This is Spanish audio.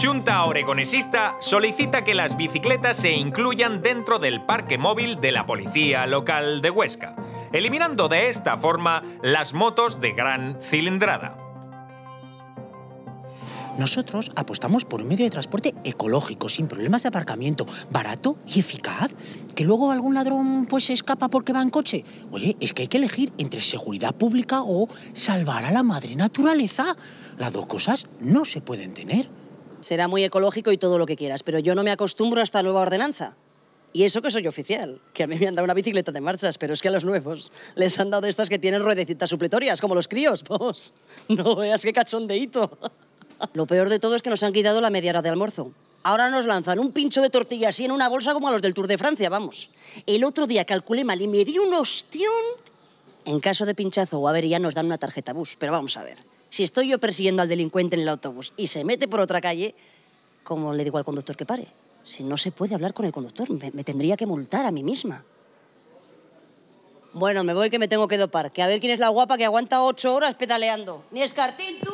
Junta Oregonesista solicita que las bicicletas se incluyan dentro del parque móvil de la policía local de Huesca, eliminando de esta forma las motos de gran cilindrada. Nosotros apostamos por un medio de transporte ecológico, sin problemas de aparcamiento, barato y eficaz. Que luego algún ladrón pues se escapa porque va en coche. Oye, es que hay que elegir entre seguridad pública o salvar a la madre naturaleza. Las dos cosas no se pueden tener será muy ecológico y todo lo que quieras, pero yo no me acostumbro a esta nueva ordenanza. Y eso que soy oficial, que a mí me han dado una bicicleta de marchas, pero es que a los nuevos les han dado estas que tienen ruedecitas supletorias, como los críos, vos. No veas qué cachondeíto. Lo peor de todo es que nos han quitado la media hora de almuerzo. Ahora nos lanzan un pincho de tortilla así en una bolsa como a los del Tour de Francia, vamos. El otro día calculé mal y me di un ostión. En caso de pinchazo o avería nos dan una tarjeta bus, pero vamos a ver. Si estoy yo persiguiendo al delincuente en el autobús y se mete por otra calle, ¿cómo le digo al conductor que pare? Si no se puede hablar con el conductor, me, tendría que multar a mí misma. Bueno, me voy que me tengo que dopar, que a ver quién es la guapa que aguanta ocho horas pedaleando. ¡Ni es escartín tú!